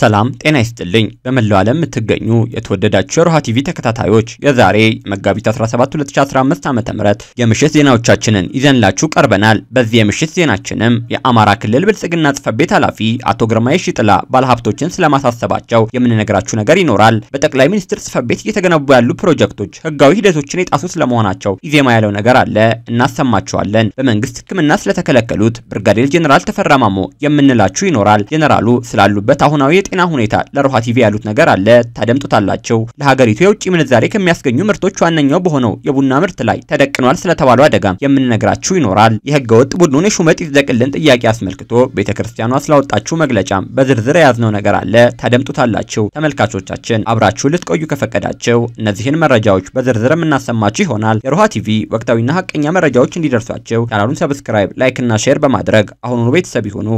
ሰላም ጤና ይስጥልኝ። በመላው ዓለም የምትገኙ የተወደዳችሁ የሮሃ ቲቪ ተከታታዮች የዛሬ መጋቢት 17 2015 ዓ.ም የምሽት ዜናዎቻችንን ይዘንላችሁ ቀርበናል። በዚህ የምሽት ዜናችንም የአማራ ክልል ብልጽግና ጽሕፈት ቤት ኃላፊ አቶ ግርማይ ሽጥላ ባለሀብቶችን ስለማሳሰባቸው የምንነግራችሁ ነገር ይኖራል። በጠቅላይ ሚኒስትር ጽሕፈት ቤት እየተገነቡ ያሉ ፕሮጀክቶች ህጋዊ ሂደቶችን የጣሱ ስለመሆናቸው ኢዜማ ያለው ነገር አለ፣ እናሰማችኋለን። በመንግስት ሕክምና ስለተከለከሉት ብርጋዴር ጄኔራል ተፈራ ማሞ የምንላችሁ ይኖራል። ጄኔራሉ ስላሉበት አሁናዊ የጤና ሁኔታ ለሮሃ ቲቪ ያሉት ነገር አለ ታደምጡታላቸው። ለሀገሪቱ የውጭ ምንዛሬ ከሚያስገኙ ምርቶች ዋነኛው በሆነው የቡና ምርት ላይ ተደቅኗል ስለተባለው አደጋም የምንነግራችሁ ይኖራል። የህገወጥ ቡድኑን የሹመት ይዘቅልን ጥያቄ አስመልክቶ ቤተክርስቲያኗ ስላወጣችሁ መግለጫም በዝርዝር የያዝነው ነገር አለ ታደምጡታላችሁ። ተመልካቾቻችን አብራችሁ ልትቆዩ ከፈቀዳቸው እነዚህን መረጃዎች በዝርዝር የምናሰማችሁ ይሆናል። የሮሃ ቲቪ ወቅታዊና ሀቀኛ መረጃዎች እንዲደርሷቸው ቻናሉን ሰብስክራይብ፣ ላይክ እና ሼር በማድረግ አሁኑኑ ቤተሰብ ይሁኑ።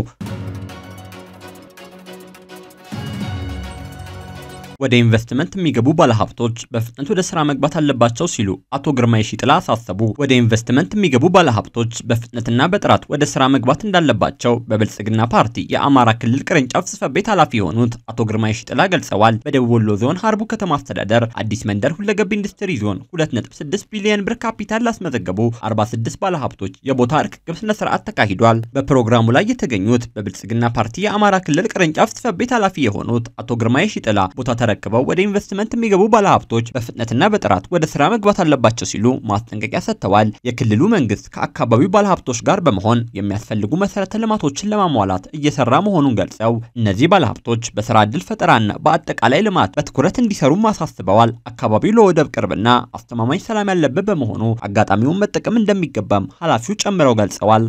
ወደ ኢንቨስትመንት የሚገቡ ባለሀብቶች በፍጥነት ወደ ስራ መግባት አለባቸው ሲሉ አቶ ግርማይ ሺጥላ አሳሰቡ። ወደ ኢንቨስትመንት የሚገቡ ባለሀብቶች በፍጥነትና በጥራት ወደ ስራ መግባት እንዳለባቸው በብልጽግና ፓርቲ የአማራ ክልል ቅርንጫፍ ጽህፈት ቤት ኃላፊ የሆኑት አቶ ግርማይ ሺጥላ ገልጸዋል። በደቡብ ወሎ ዞን ሀርቡ ከተማ አስተዳደር አዲስ መንደር ሁለገብ ኢንዱስትሪ ዞን 2.6 ቢሊዮን ብር ካፒታል ላስመዘገቡ 46 ባለሀብቶች የቦታ እርክክብ ስነ ስርዓት ተካሂዷል። በፕሮግራሙ ላይ የተገኙት በብልጽግና ፓርቲ የአማራ ክልል ቅርንጫፍ ጽፈት ቤት ኃላፊ የሆኑት አቶ ግርማይ ሺጥላ ቦታ ተረክበው ወደ ኢንቨስትመንት የሚገቡ ባለሀብቶች በፍጥነትና በጥራት ወደ ስራ መግባት አለባቸው ሲሉ ማስጠንቀቂያ ሰጥተዋል። የክልሉ መንግስት ከአካባቢው ባለሀብቶች ጋር በመሆን የሚያስፈልጉ መሰረተ ልማቶችን ለማሟላት እየሰራ መሆኑን ገልጸው እነዚህ ባለሀብቶች በስራ ዕድል ፈጠራና በአጠቃላይ ልማት በትኩረት እንዲሰሩ አሳስበዋል። አካባቢው ለወደብ ቅርብና አስተማማኝ ሰላም ያለበት በመሆኑ አጋጣሚውን መጠቀም እንደሚገባም ኃላፊው ጨምረው ገልጸዋል።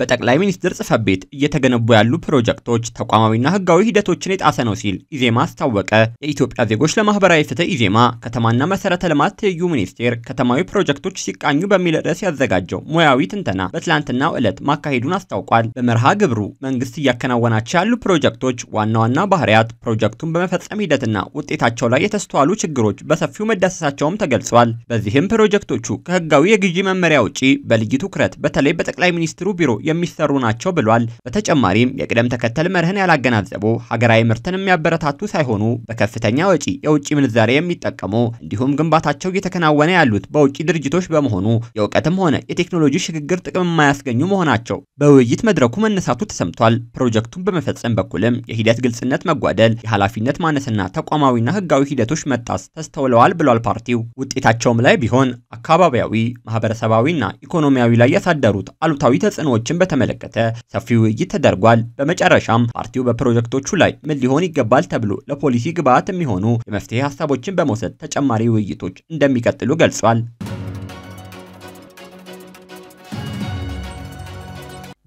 በጠቅላይ ሚኒስትር ጽፈት ቤት እየተገነቡ ያሉ ፕሮጀክቶች ተቋማዊና ህጋዊ ሂደቶችን የጣሰ ነው ሲል ኢዜማ አስታወቀ። የኢትዮጵያ ዜጎች ለማህበራዊ ፍትህ ኢዜማ ከተማና መሰረተ ልማት ትይዩ ሚኒስቴር ከተማዊ ፕሮጀክቶች ሲቃኙ በሚል ርዕስ ያዘጋጀው ሙያዊ ትንተና በትላንትናው ዕለት ማካሄዱን አስታውቋል። በመርሃ ግብሩ መንግስት እያከናወናቸው ያሉ ፕሮጀክቶች ዋና ዋና ባህሪያት፣ ፕሮጀክቱን በመፈጸም ሂደትና ውጤታቸው ላይ የተስተዋሉ ችግሮች በሰፊው መዳሰሳቸውም ተገልጿል። በዚህም ፕሮጀክቶቹ ከህጋዊ የግዢ መመሪያ ውጪ በልዩ ትኩረት በተለይ በጠቅላይ ሚኒስትሩ ቢሮ የሚሰሩ ናቸው ብሏል። በተጨማሪም የቅደም ተከተል መርህን ያላገናዘቡ ሀገራዊ ምርትን የሚያበረታቱ ሳይሆኑ በከፍተኛ ወጪ የውጭ ምንዛሬ የሚጠቀሙ እንዲሁም ግንባታቸው እየተከናወነ ያሉት በውጭ ድርጅቶች በመሆኑ የእውቀትም ሆነ የቴክኖሎጂ ሽግግር ጥቅም የማያስገኙ መሆናቸው በውይይት መድረኩ መነሳቱ ተሰምቷል። ፕሮጀክቱን በመፈጸም በኩልም የሂደት ግልጽነት መጓደል፣ የኃላፊነት ማነስና ተቋማዊና ህጋዊ ሂደቶች መጣስ ተስተውለዋል ብሏል ፓርቲው። ውጤታቸውም ላይ ቢሆን አካባቢያዊ ማህበረሰባዊና ኢኮኖሚያዊ ላይ ያሳደሩት አሉታዊ ተጽዕኖዎችም ፕሮጀክቶችን በተመለከተ ሰፊ ውይይት ተደርጓል። በመጨረሻም ፓርቲው በፕሮጀክቶቹ ላይ ምን ሊሆን ይገባል ተብሎ ለፖሊሲ ግብዓት የሚሆኑ የመፍትሄ ሀሳቦችን በመውሰድ ተጨማሪ ውይይቶች እንደሚቀጥሉ ገልጿል።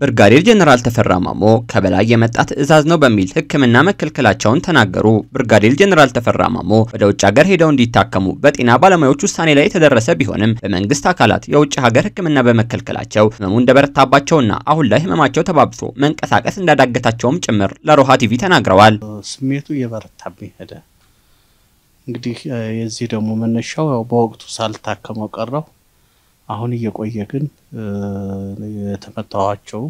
ብርጋዴር ጀነራል ተፈራ ማሞ ከበላይ የመጣ ትዕዛዝ ነው በሚል ሕክምና መከልከላቸውን ተናገሩ። ብርጋዴር ጀነራል ተፈራ ማሞ ወደ ውጭ ሀገር ሄደው እንዲታከሙ በጤና ባለሙያዎች ውሳኔ ላይ የተደረሰ ቢሆንም በመንግስት አካላት የውጭ ሀገር ሕክምና በመከልከላቸው ህመሙ እንደበረታባቸውና አሁን ላይ ህመማቸው ተባብሶ መንቀሳቀስ እንዳዳገታቸውም ጭምር ለሮሃ ቲቪ ተናግረዋል። ስሜቱ እየበረታብኝ ሄደ። እንግዲህ የዚህ ደግሞ መነሻው በወቅቱ ሳልታከመው ቀረው አሁን እየቆየ ግን የተመታዋቸው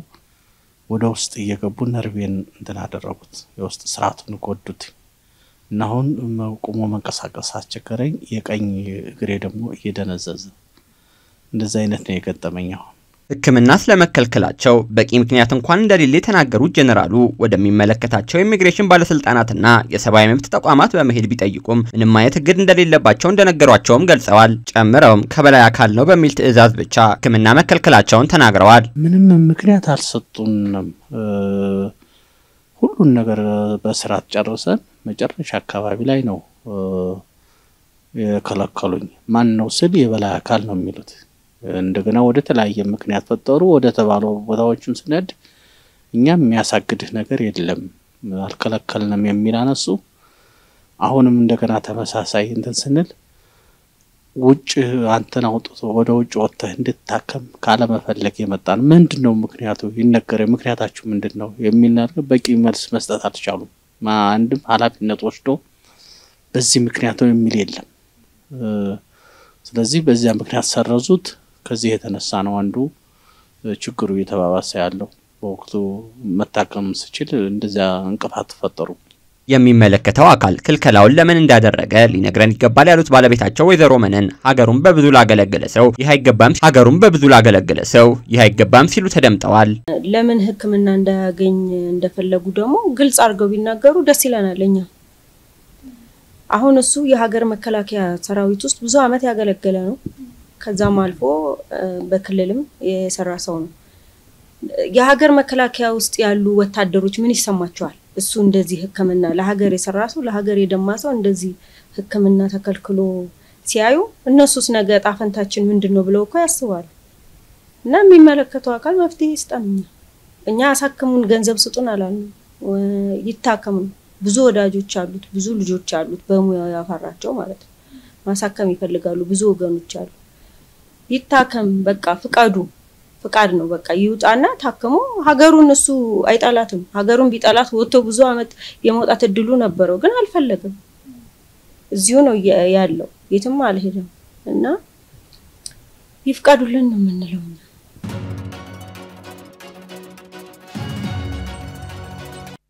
ወደ ውስጥ እየገቡ ነርቤን እንትን አደረጉት፣ የውስጥ ስርዓቱን ጎዱት እና አሁን ቁሞ መንቀሳቀስ አስቸገረኝ። የቀኝ እግሬ ደግሞ እየደነዘዘ እንደዚህ አይነት ነው የገጠመኝ አሁን። ሕክምና ስለመከልከላቸው በቂ ምክንያት እንኳን እንደሌለ የተናገሩት ጀኔራሉ ወደሚመለከታቸው የኢሚግሬሽን ባለስልጣናትና የሰብአዊ መብት ተቋማት በመሄድ ቢጠይቁም ምንም አይነት እግድ እንደሌለባቸው እንደነገሯቸውም ገልጸዋል። ጨምረውም ከበላይ አካል ነው በሚል ትዕዛዝ ብቻ ሕክምና መከልከላቸውን ተናግረዋል። ምንም ምክንያት አልሰጡንም። ሁሉን ነገር በስርዓት ጨርሰን መጨረሻ አካባቢ ላይ ነው የከለከሉኝ። ማን ነው ስል የበላይ አካል ነው የሚሉት እንደገና ወደ ተለያየ ምክንያት ፈጠሩ ወደ ተባሉ ቦታዎችም ስነድ እኛም የሚያሳግድህ ነገር የለም አልከለከልንም የሚል አነሱ። አሁንም እንደገና ተመሳሳይ እንትን ስንል ውጭ አንተን አውጥቶ ወደ ውጭ ወጥተህ እንድታከም ካለመፈለግ የመጣን ምንድን ነው ምክንያቱ? ይነገረ ምክንያታችሁ ምንድን ነው የሚል ነገር በቂ መልስ መስጠት አልቻሉም። አንድም ሀላፊነት ወስዶ በዚህ ምክንያት ነው የሚል የለም። ስለዚህ በዚያ ምክንያት ሰረዙት። ከዚህ የተነሳ ነው አንዱ ችግሩ እየተባባሰ ያለው። በወቅቱ መታከም ስችል እንደዚያ እንቅፋት ተፈጠሩ። የሚመለከተው አካል ክልከላውን ለምን እንዳደረገ ሊነግረን ይገባል ያሉት ባለቤታቸው ወይዘሮ መነን ሀገሩን በብዙ ላገለገለ ሰው ይህ አይገባም፣ ሀገሩን በብዙ ላገለገለ ሰው ይህ አይገባም ሲሉ ተደምጠዋል። ለምን ሕክምና እንዳያገኝ እንደፈለጉ ደግሞ ግልጽ አድርገው ቢናገሩ ደስ ይለናል። እኛ አሁን እሱ የሀገር መከላከያ ሰራዊት ውስጥ ብዙ ዓመት ያገለገለ ነው። ከዛም አልፎ በክልልም የሰራ ሰው ነው። የሀገር መከላከያ ውስጥ ያሉ ወታደሮች ምን ይሰማቸዋል? እሱ እንደዚህ ሕክምና ለሀገር የሰራ ሰው ለሀገር የደማ ሰው እንደዚህ ሕክምና ተከልክሎ ሲያዩ እነሱስ ነገ ዕጣ ፈንታችን ምንድን ነው ብለው እኮ ያስባሉ። እና የሚመለከተው አካል መፍትሄ ይስጠን። እኛ አሳክሙን፣ ገንዘብ ስጡን አላሉ ይታከሙን። ብዙ ወዳጆች አሉት፣ ብዙ ልጆች አሉት፣ በሙያው ያፈራቸው ማለት ነው። ማሳከም ይፈልጋሉ፣ ብዙ ወገኖች አሉ። ይታከም በቃ ፍቃዱ ፍቃድ ነው በቃ ይውጣና ታክሞ ሀገሩን እሱ አይጠላትም። ሀገሩን ቢጠላት ወጥቶ ብዙ አመት የመውጣት እድሉ ነበረው፣ ግን አልፈለግም። እዚሁ ነው ያለው፣ የትም አልሄደም እና ይፍቀዱልን ነው የምንለው።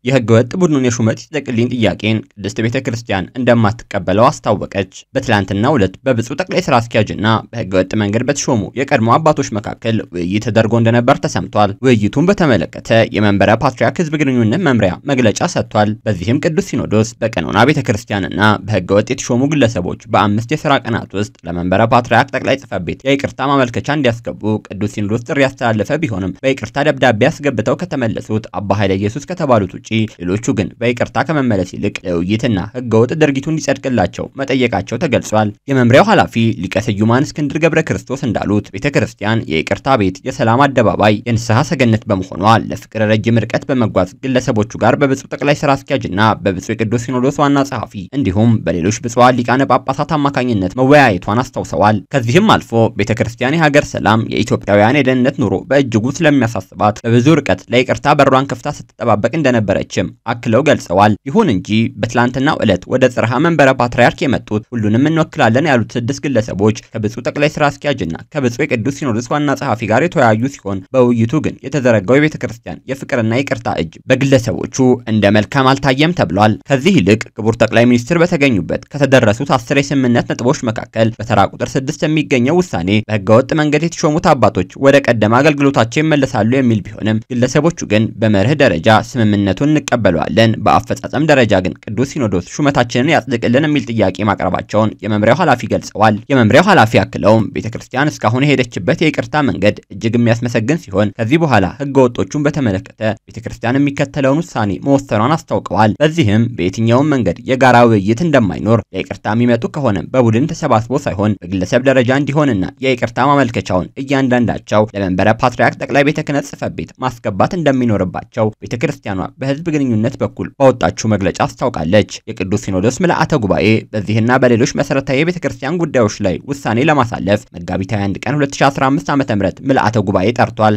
የህገ ወጥ ቡድኑን የሹመት ይጠቅልኝ ጥያቄን ቅድስት ቤተ ክርስቲያን እንደማትቀበለው አስታወቀች። በትላንትና ዕለት በብፁዕ ጠቅላይ ስራ አስኪያጅና በህገ ወጥ መንገድ በተሾሙ የቀድሞ አባቶች መካከል ውይይት ተደርጎ እንደነበር ተሰምቷል። ውይይቱን በተመለከተ የመንበረ ፓትርያርክ ህዝብ ግንኙነት መምሪያ መግለጫ ሰጥቷል። በዚህም ቅዱስ ሲኖዶስ በቀኖና ቤተ ክርስቲያንና በህገ ወጥ የተሾሙ ግለሰቦች በአምስት የስራ ቀናት ውስጥ ለመንበረ ፓትርያርክ ጠቅላይ ጽፈት ቤት የይቅርታ ማመልከቻ እንዲያስገቡ ቅዱስ ሲኖዶስ ጥሪ ያስተላለፈ ቢሆንም በይቅርታ ደብዳቤ አስገብተው ከተመለሱት አባ ኃይለ ኢየሱስ ከተባሉት ውጪ ሌሎቹ ግን በይቅርታ ከመመለስ ይልቅ ለውይይትና ህገወጥ ድርጊቱ እንዲጸድቅላቸው መጠየቃቸው ተገልጿል። የመምሪያው ኃላፊ ሊቀ ስዩማን እስክንድር ገብረ ክርስቶስ እንዳሉት ቤተ ክርስቲያን የይቅርታ ቤት፣ የሰላም አደባባይ፣ የንስሐ ሰገነት በመሆኗ ለፍቅር ረጅም ርቀት በመጓዝ ግለሰቦቹ ጋር በብፁዕ ጠቅላይ ስራ አስኪያጅና በብፁዕ ቅዱስ ሲኖዶስ ዋና ጸሐፊ እንዲሁም በሌሎች ብፁዓን ሊቃነ ጳጳሳት አማካኝነት መወያየቷን አስታውሰዋል። ከዚህም አልፎ ቤተ ክርስቲያን የሀገር ሰላም፣ የኢትዮጵያውያን የደህንነት ኑሮ በእጅጉ ስለሚያሳስባት በብዙ ርቀት ለይቅርታ በሯን ከፍታ ስትጠባበቅ እንደነበረ አልነበረችም አክለው ገልጸዋል። ይሁን እንጂ በትላንትናው ዕለት ወደ ጽርሃ መንበረ ፓትርያርክ የመጡት ሁሉንም እንወክላለን ያሉት ስድስት ግለሰቦች ከብፁዕ ጠቅላይ ስራ አስኪያጅና ከብፁዕ የቅዱስ ሲኖዶስ ዋና ጸሐፊ ጋር የተወያዩ ሲሆን በውይይቱ ግን የተዘረጋው የቤተ ክርስቲያን የፍቅርና የቅርታ እጅ በግለሰቦቹ እንደ መልካም አልታየም ተብሏል። ከዚህ ይልቅ ክቡር ጠቅላይ ሚኒስትር በተገኙበት ከተደረሱት አስር የስምምነት ነጥቦች መካከል በተራ ቁጥር ስድስት የሚገኘው ውሳኔ በህገወጥ መንገድ የተሾሙት አባቶች ወደ ቀደመ አገልግሎታቸው ይመለሳሉ የሚል ቢሆንም ግለሰቦቹ ግን በመርህ ደረጃ ስምምነቱን እንቀበለዋለን። በአፈጻጸም ደረጃ ግን ቅዱስ ሲኖዶስ ሹመታችንን ያጽድቅልን የሚል ጥያቄ ማቅረባቸውን የመምሪያው ኃላፊ ገልጸዋል። የመምሪያው ኃላፊ አክለውም ቤተ ክርስቲያን እስካሁን የሄደችበት የይቅርታ መንገድ እጅግ የሚያስመሰግን ሲሆን ከዚህ በኋላ ህገ ወጦቹን በተመለከተ ቤተ ክርስቲያን የሚከተለውን ውሳኔ መወሰኗን አስታውቀዋል። በዚህም በየትኛውም መንገድ የጋራ ውይይት እንደማይኖር ለይቅርታ የሚመጡ ከሆነ በቡድን ተሰባስቦ ሳይሆን በግለሰብ ደረጃ እንዲሆንና የይቅርታ ማመልከቻውን እያንዳንዳቸው ለመንበረ ፓትርያርክ ጠቅላይ ቤተ ክህነት ጽሕፈት ቤት ማስገባት እንደሚኖርባቸው ቤተ ክርስቲያኗ በህዝብ የህዝብ ግንኙነት በኩል ባወጣችው መግለጫ አስታውቃለች። የቅዱስ ሲኖዶስ ምልአተ ጉባኤ በዚህና በሌሎች መሰረታዊ የቤተ ክርስቲያን ጉዳዮች ላይ ውሳኔ ለማሳለፍ መጋቢት 21 ቀን 2015 ዓ.ም ምልአተ ጉባኤ ጠርቷል።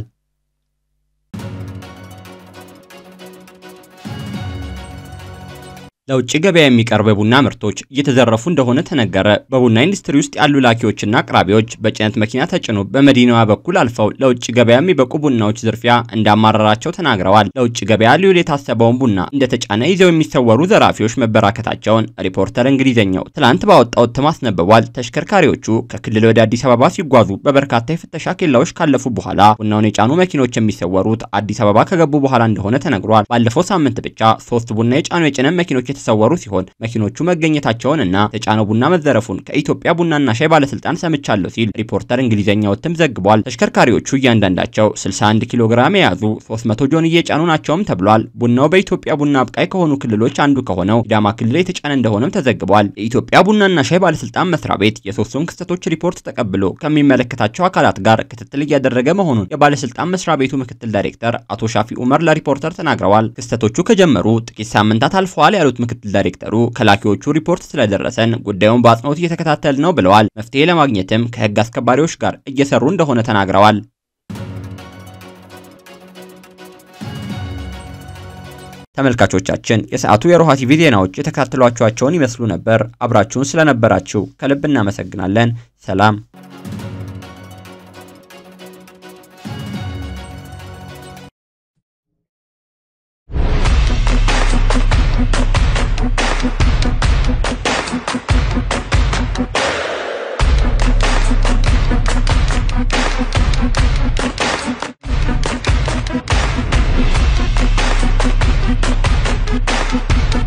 ለውጭ ገበያ የሚቀርብ የቡና ምርቶች እየተዘረፉ እንደሆነ ተነገረ። በቡና ኢንዱስትሪ ውስጥ ያሉ ላኪዎችና አቅራቢዎች በጭነት መኪና ተጭኖ በመዲናዋ በኩል አልፈው ለውጭ ገበያ የሚበቁ ቡናዎች ዝርፊያ እንዳማረራቸው ተናግረዋል። ለውጭ ገበያ ሊውል የታሰበውን ቡና እንደተጫነ ይዘው የሚሰወሩ ዘራፊዎች መበራከታቸውን ሪፖርተር እንግሊዘኛው ትላንት ባወጣው እትም አስነብቧል። ተሽከርካሪዎቹ ከክልል ወደ አዲስ አበባ ሲጓዙ በበርካታ የፍተሻ ኬላዎች ካለፉ በኋላ ቡናውን የጫኑ መኪኖች የሚሰወሩት አዲስ አበባ ከገቡ በኋላ እንደሆነ ተነግሯል። ባለፈው ሳምንት ብቻ ሶስት ቡና የጫኑ የጭነት መኪኖች የተሰወሩ ሲሆን መኪኖቹ መገኘታቸውን እና ተጫነው ቡና መዘረፉን ከኢትዮጵያ ቡናና ሻይ ባለስልጣን ሰምቻለሁ ሲል ሪፖርተር እንግሊዝኛ ወትም ዘግቧል። ተሽከርካሪዎቹ እያንዳንዳቸው 61 ኪሎ ግራም የያዙ 300 ጆን እየጫኑ ናቸውም ተብሏል። ቡናው በኢትዮጵያ ቡና አብቃይ ከሆኑ ክልሎች አንዱ ከሆነው ሲዳማ ክልል የተጫነ እንደሆነም ተዘግቧል። የኢትዮጵያ ቡናና ሻይ ባለስልጣን መስሪያ ቤት የሶስቱን ክስተቶች ሪፖርት ተቀብሎ ከሚመለከታቸው አካላት ጋር ክትትል እያደረገ መሆኑን የባለስልጣን መስሪያ ቤቱ ምክትል ዳይሬክተር አቶ ሻፊ ኡመር ለሪፖርተር ተናግረዋል። ክስተቶቹ ከጀመሩ ጥቂት ሳምንታት አልፈዋል ያሉት ምክትል ዳይሬክተሩ ከላኪዎቹ ሪፖርት ስለደረሰን ጉዳዩን በአጽንኦት እየተከታተል ነው ብለዋል። መፍትሄ ለማግኘትም ከህግ አስከባሪዎች ጋር እየሰሩ እንደሆነ ተናግረዋል። ተመልካቾቻችን የሰዓቱ የሮሃ ቲቪ ዜናዎች የተከታተሏቸዋቸውን ይመስሉ ነበር። አብራችሁን ስለነበራችሁ ከልብ እናመሰግናለን። ሰላም Thank you.